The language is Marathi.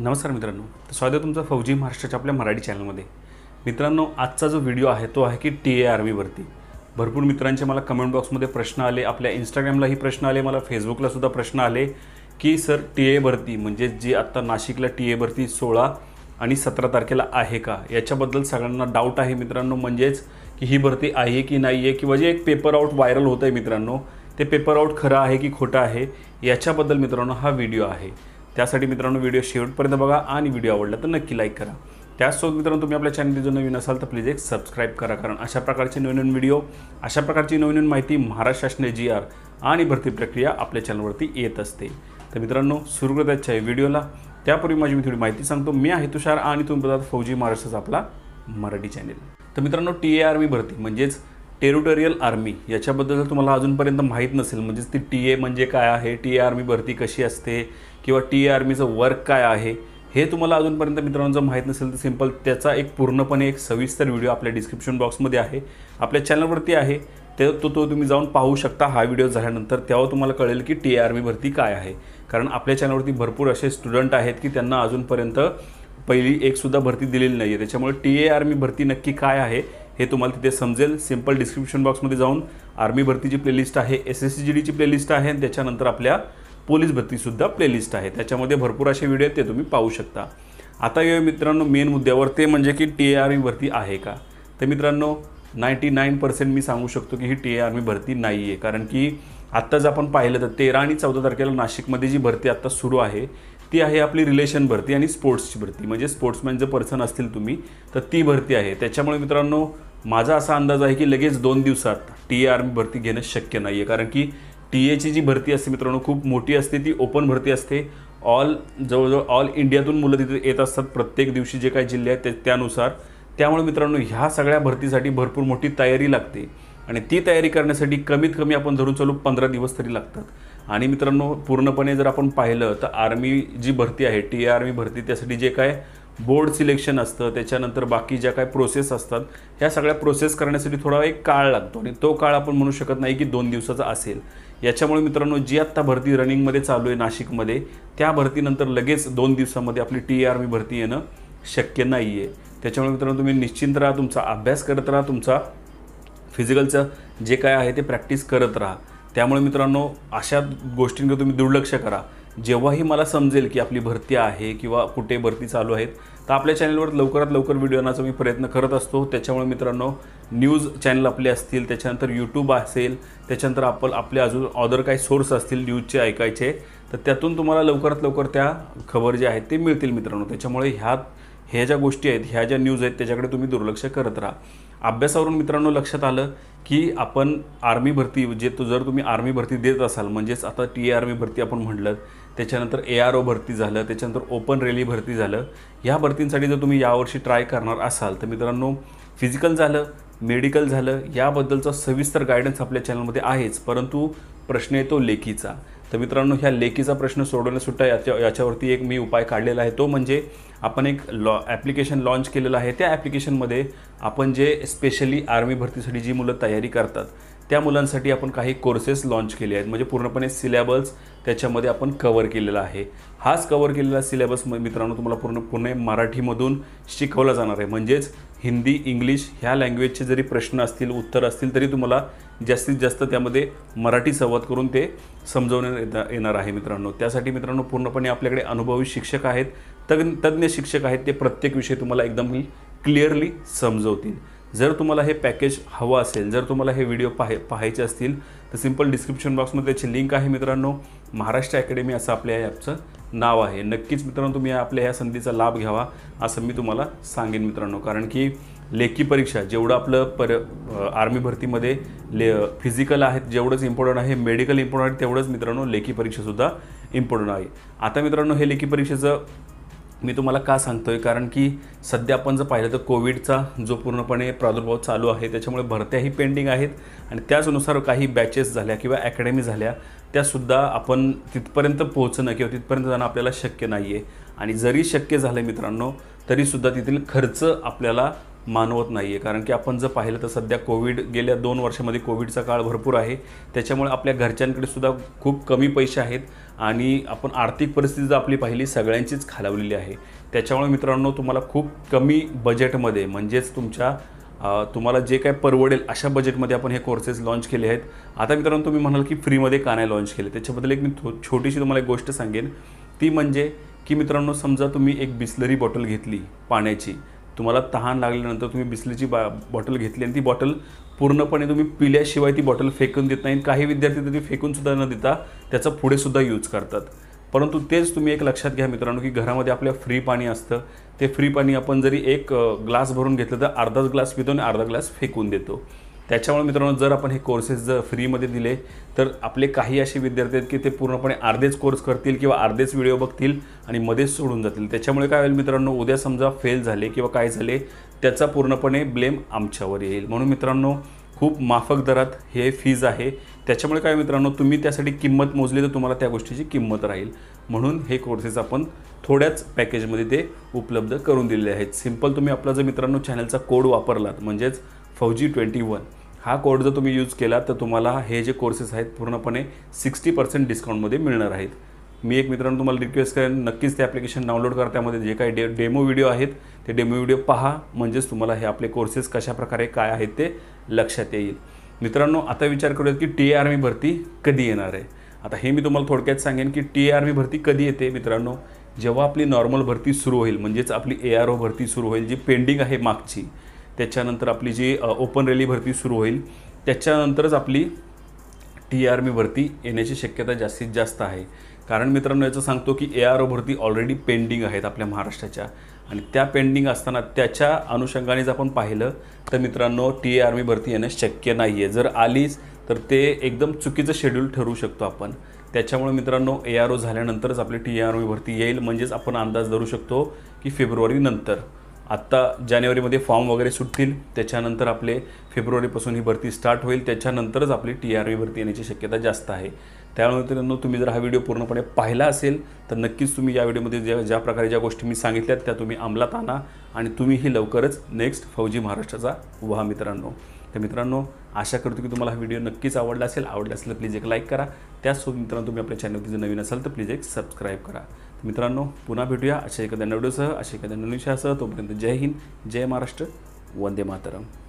नमस्कार मित्रांनो तर स्वागत तुमचं फौजी महाराष्ट्राच्या आपल्या मराठी चॅनलमध्ये मित्रांनो आजचा जो व्हिडिओ आहे तो आहे की टी ए आर्मीवरती भरपूर मित्रांचे मला कमेंट बॉक्समध्ये प्रश्न आले आपल्या इंस्टाग्रामलाही प्रश्न आले मला फेसबुकलासुद्धा प्रश्न आले की सर टी ए भरती म्हणजे जी आत्ता नाशिकला टी ए भरती सोळा आणि सतरा तारखेला आहे का याच्याबद्दल सगळ्यांना डाऊट आहे मित्रांनो म्हणजेच की ही भरती आहे की नाही आहे किंवा जे एक पेपर आउट व्हायरल होतं आहे मित्रांनो ते पेपर आउट खरं आहे की खोटं आहे याच्याबद्दल मित्रांनो हा व्हिडिओ आहे त्यासाठी मित्रांनो व्हिडिओ शेवटपर्यंत बघा आणि व्हिडिओ आवडला तर नक्की लाईक करा त्याचसोबत मित्रांनो तुम्ही आपल्या चॅनल जो नवीन असाल तर प्लीज एक सबस्क्राईब करा कारण अशा प्रकारचे नवीन नवीन व्हिडिओ अशा प्रकारची नवीन माहिती महाराष्ट्र शासने जी आर आणि भरती प्रक्रिया आपल्या चॅनलवरती येत असते तर मित्रांनो सुरू करत या व्हिडिओला त्यापूर्वी माझी मी थोडी माहिती सांगतो मी आहे तुषार आणि तुम्ही बघा फौजी महाराष्ट्राचा आपला मराठी चॅनेल तर मित्रांनो टी ए आर व्ही भरती म्हणजेच टेरिटोरियल आर्मी याच्याबद्दल जर तुम्हाला अजूनपर्यंत माहीत नसेल म्हणजेच ती टी ए म्हणजे काय आहे टी ए आर्मी भरती कशी असते किंवा टी ए आर्मीचं वर्क काय आहे हे तुम्हाला अजूनपर्यंत मित्रांनो जर माहीत नसेल तर सिम्पल त्याचा एक पूर्णपणे एक सविस्तर व्हिडिओ आपल्या डिस्क्रिप्शन बॉक्समध्ये आहे आपल्या चॅनलवरती आहे ते तो तो तुम्ही जाऊन पाहू शकता हा व्हिडिओ झाल्यानंतर तेव्हा तुम्हाला कळेल की टी ए आर्मी भरती काय आहे कारण आपल्या चॅनलवरती भरपूर असे स्टुडंट आहेत की त्यांना अजूनपर्यंत पहिली एकसुद्धा भरती दिलेली नाही आहे त्याच्यामुळे टी ए आर्मी भरती नक्की काय आहे हे तुम्हाला तिथे समजेल सिम्पल डिस्क्रिप्शन बॉक्समध्ये जाऊन आर्मी भरतीची प्लेलिस्ट आहे एस एस सी जी डीची प्लेलिस्ट आहे आणि त्याच्यानंतर आपल्या पोलीस भरतीसुद्धा प्लेलिस्ट आहे त्याच्यामध्ये भरपूर असे व्हिडिओ आहेत ते तुम्ही पाहू शकता आता येऊ मित्रांनो मेन मुद्द्यावर ते म्हणजे की टी ए आर्मी भरती आहे का तर मित्रांनो नाईंटी नाईन पर्सेंट मी सांगू शकतो की ही टी ए आर्मी भरती नाही आहे कारण की आत्ताच आपण पाहिलं तर तेरा आणि चौदा तारखेला नाशिकमध्ये जी भरती आत्ता सुरू आहे ती आहे आपली रिलेशन भरती आणि स्पोर्ट्सची भरती म्हणजे स्पोर्ट्समॅन जर पर्सन असतील तुम्ही तर ती भरती आहे त्याच्यामुळे मित्रांनो माझा असा अंदाज आहे की लगेच दोन दिवसात टी ए आर्मी भरती घेणं शक्य नाही आहे कारण की टी एची जी भरती असते मित्रांनो खूप मोठी असते ती ओपन भरती असते ऑल जवळजवळ ऑल इंडियातून मुलं तिथे येत असतात प्रत्येक दिवशी जे काही जिल्हे आहेत ते त्यानुसार त्यामुळे मित्रांनो ह्या सगळ्या भरतीसाठी भरपूर मोठी तयारी लागते आणि ती तयारी करण्यासाठी कमीत कमी आपण धरून चालू पंधरा दिवस तरी लागतात आणि मित्रांनो पूर्णपणे जर आपण पाहिलं तर आर्मी जी भरती आहे टी आर्मी भरती त्यासाठी जे काय बोर्ड सिलेक्शन असतं त्याच्यानंतर बाकी ज्या काही प्रोसेस असतात ह्या सगळ्या प्रोसेस करण्यासाठी थोडा एक काळ लागतो आणि तो काळ आपण म्हणू शकत नाही की दोन दिवसाचा असेल याच्यामुळे मित्रांनो जी आत्ता भरती रनिंगमध्ये चालू आहे नाशिकमध्ये त्या भरतीनंतर लगेच दोन दिवसामध्ये आपली टी मी भरती येणं शक्य नाही आहे त्याच्यामुळे मित्रांनो तुम्ही निश्चिंत राहा तुमचा अभ्यास करत राहा तुमचा फिजिकलचं जे काय आहे ते प्रॅक्टिस करत राहा त्यामुळे मित्रांनो अशा गोष्टींकडे तुम्ही दुर्लक्ष करा जेव्हाही मला समजेल की आपली भरती आहे किंवा कुठे भरती चालू आहेत तर आपल्या चॅनलवर लवकरात लवकर व्हिडिओ आणण्याचा मी प्रयत्न करत असतो त्याच्यामुळे मित्रांनो न्यूज चॅनल आपले असतील त्याच्यानंतर यूट्यूब असेल त्याच्यानंतर आपण आपले अजून ऑदर काही सोर्स असतील न्यूजचे ऐकायचे तर त्यातून तुम्हाला लवकरात लवकर त्या खबर ज्या आहेत ते मिळतील मित्रांनो त्याच्यामुळे ह्या ह्या ज्या गोष्टी आहेत ह्या ज्या न्यूज आहेत त्याच्याकडे तुम्ही दुर्लक्ष करत राहा अभ्यासावरून मित्रांनो लक्षात आलं की आपण आर्मी भरती जे तो जर तुम्ही आर्मी भरती देत असाल म्हणजेच आता टी ए आर्मी भरती आपण म्हटलं त्याच्यानंतर ए आर ओ भरती झालं त्याच्यानंतर ओपन रेली भरती झालं ह्या भरतींसाठी जर तुम्ही यावर्षी ट्राय करणार असाल तर मित्रांनो फिजिकल झालं मेडिकल झालं याबद्दलचा सविस्तर गायडन्स आपल्या चॅनलमध्ये आहेच परंतु प्रश्न येतो लेखीचा तर मित्रांनो ह्या लेखीचा प्रश्न सोडवण्यासुद्धा याच्या याच्यावरती एक मी उपाय काढलेला आहे तो म्हणजे आपण एक लॉ ॲप्लिकेशन लॉन्च केलेलं आहे त्या ॲप्लिकेशनमध्ये आपण जे स्पेशली आर्मी भरतीसाठी जी मुलं तयारी करतात त्या मुलांसाठी आपण काही कोर्सेस लॉन्च केले आहेत म्हणजे पूर्णपणे सिलेबस त्याच्यामध्ये आपण कवर केलेला आहे हाच कवर केलेला सिलेबस मित्रांनो तुम्हाला पूर्ण पुणे मराठीमधून शिकवला जाणार आहे म्हणजेच हिंदी इंग्लिश ह्या लँग्वेजचे जरी प्रश्न असतील उत्तर असतील तरी तुम्हाला जास्तीत जास्त त्यामध्ये मराठी संवाद करून ते समजवण्यात येणार आहे मित्रांनो त्यासाठी मित्रांनो पूर्णपणे आपल्याकडे अनुभवी शिक्षक आहेत तज्ञ तज्ज्ञ शिक्षक आहेत ते प्रत्येक विषय तुम्हाला एकदम क्लिअरली समजवतील जर तुम्हाला हे पॅकेज हवं असेल जर तुम्हाला हे व्हिडिओ पाहे पाहायचे असतील तर सिम्पल डिस्क्रिप्शन बॉक्समध्ये त्याची लिंक आहे मित्रांनो महाराष्ट्र अकॅडमी असं आपल्या या ॲपचं नाव आहे नक्कीच मित्रांनो तुम्ही आपल्या ह्या संधीचा लाभ घ्यावा असं मी तुम्हाला सांगेन मित्रांनो कारण की लेखी परीक्षा जेवढं आपलं पर आर्मी भरतीमध्ये ले फिजिकल आहेत जेवढंच इम्पॉर्टंट आहे मेडिकल इम्पॉर्टंट तेवढंच मित्रांनो लेखी परीक्षासुद्धा इम्पॉर्टंट आहे आता मित्रांनो हे लेखी परीक्षेचं मी तुम्हाला का सांगतो आहे कारण की सध्या आपण जर पाहिलं तर कोविडचा जो पूर्णपणे प्रादुर्भाव चालू आहे त्याच्यामुळे भरत्याही पेंडिंग आहेत आणि त्याचनुसार काही बॅचेस झाल्या किंवा अकॅडमी झाल्या त्यासुद्धा आपण तिथपर्यंत पोहोचणं किंवा तिथपर्यंत जाणं आपल्याला शक्य नाही आहे आणि जरी शक्य झालं मित्रांनो तरीसुद्धा तिथील खर्च आपल्याला मानवत नाही आहे कारण की आपण जर पाहिलं तर सध्या कोविड गेल्या दोन वर्षामध्ये कोविडचा काळ भरपूर आहे त्याच्यामुळे आपल्या घरच्यांकडे सुद्धा खूप कमी पैसे आहेत आणि आपण आर्थिक परिस्थिती जर आपली पाहिली सगळ्यांचीच खालावलेली आहे त्याच्यामुळे मित्रांनो तुम्हाला खूप कमी बजेटमध्ये म्हणजेच तुमच्या तुम्हाला जे काय परवडेल अशा बजेटमध्ये आपण हे कोर्सेस लाँच केले आहेत आता मित्रांनो तुम्ही म्हणाल की फ्रीमध्ये का नाही लाँच केले त्याच्याबद्दल एक मी छोटीशी तुम्हाला एक गोष्ट सांगेन ती म्हणजे की मित्रांनो समजा तुम्ही एक बिस्लरी बॉटल घेतली पाण्याची तुम्हाला तहान लागल्यानंतर तुम्ही बिसलेची बा बॉटल घेतली आणि ती बॉटल पूर्णपणे तुम्ही पिल्याशिवाय ती बॉटल फेकून देत नाही काही विद्यार्थी तर फेकूनसुद्धा न देता त्याचा पुढेसुद्धा यूज करतात परंतु तेच तुम्ही एक लक्षात घ्या मित्रांनो की घरामध्ये आपल्या फ्री पाणी असतं ते फ्री पाणी आपण जरी एक ग्लास भरून घेतलं तर अर्धाच ग्लास पितो आणि अर्धा ग्लास फेकून देतो त्याच्यामुळे मित्रांनो जर आपण हे कोर्सेस जर फ्रीमध्ये दिले तर आपले काही असे विद्यार्थी आहेत की ते पूर्णपणे अर्धेच कोर्स करतील किंवा अर्धेच व्हिडिओ बघतील आणि मध्येच सोडून जातील त्याच्यामुळे काय होईल मित्रांनो उद्या समजा फेल झाले किंवा काय झाले त्याचा पूर्णपणे ब्लेम आमच्यावर येईल म्हणून मित्रांनो खूप माफक दरात हे फीज आहे त्याच्यामुळे काय मित्रांनो तुम्ही त्यासाठी किंमत मोजली तर तुम्हाला त्या गोष्टीची किंमत राहील म्हणून हे कोर्सेस आपण थोड्याच पॅकेजमध्ये ते उपलब्ध करून दिलेले आहेत सिम्पल तुम्ही आपला जर मित्रांनो चॅनलचा कोड वापरलात म्हणजेच फौजी ट्वेंटी वन हा कोड जर तुम्ही यूज केला तर तुम्हाला हे जे कोर्सेस आहेत पूर्णपणे सिक्स्टी पर्सेंट डिस्काउंटमध्ये मिळणार आहेत मी एक मित्रांनो तुम्हाला रिक्वेस्ट करेन नक्कीच ते ॲप्लिकेशन डाउनलोड करा त्यामध्ये जे काही डे डेमो व्हिडिओ आहेत ते डेमो व्हिडिओ पहा म्हणजेच तुम्हाला हे आपले कोर्सेस कशाप्रकारे काय आहेत ते लक्षात येईल मित्रांनो आता विचार करूयात की टी आर्मी e भरती कधी येणार आहे आता हे मी तुम्हाला थोडक्यात सांगेन की टी आर्मी e भरती कधी येते मित्रांनो जेव्हा आपली नॉर्मल भरती सुरू होईल म्हणजेच आपली ए आर ओ भरती सुरू होईल जी पेंडिंग आहे मागची त्याच्यानंतर आपली जी ओपन रॅली भरती सुरू होईल त्याच्यानंतरच आपली टी आर मी भरती येण्याची शक्यता जास्तीत जास्त आहे कारण मित्रांनो याचं सांगतो की ए आर ओ भरती ऑलरेडी पेंडिंग आहेत आपल्या महाराष्ट्राच्या आणि त्या पेंडिंग असताना त्याच्या अनुषंगाने जर आपण पाहिलं तर मित्रांनो टी आर मी भरती येणं शक्य नाही आहे जर आलीच तर ते एकदम चुकीचं शेड्यूल ठरवू शकतो आपण त्याच्यामुळे मित्रांनो ए आर ओ झाल्यानंतरच आपली टी मी e भरती येईल म्हणजेच आपण अंदाज धरू शकतो की फेब्रुवारीनंतर आत्ता जानेवारीमध्ये फॉर्म वगैरे सुटतील त्याच्यानंतर आपले फेब्रुवारीपासून ही भरती स्टार्ट होईल त्याच्यानंतरच आपली टी आर व्ही भरती येण्याची शक्यता जास्त आहे त्यामुळे मित्रांनो तुम्ही जर हा व्हिडिओ पूर्णपणे पाहिला असेल तर नक्कीच तुम्ही या व्हिडिओमध्ये ज्या ज्या प्रकारे ज्या गोष्टी मी सांगितल्यात त्या तुम्ही अंमलात आणा आणि तुम्हीही लवकरच नेक्स्ट फौजी महाराष्ट्राचा व्हा मित्रांनो तर मित्रांनो आशा करतो की तुम्हाला हा व्हिडिओ नक्कीच आवडला असेल आवडला असेल तर प्लीज एक लाईक करा त्याचसोबत मित्रांनो तुम्ही आपल्या चॅनलवरती जर नवीन असाल तर प्लीज एक सबस्क्राईब करा तर मित्रांनो पुन्हा भेटूया अशा एखाद्या सह अशा एखाद्या नवीन सह तोपर्यंत जय हिंद जय महाराष्ट्र वंदे मातरम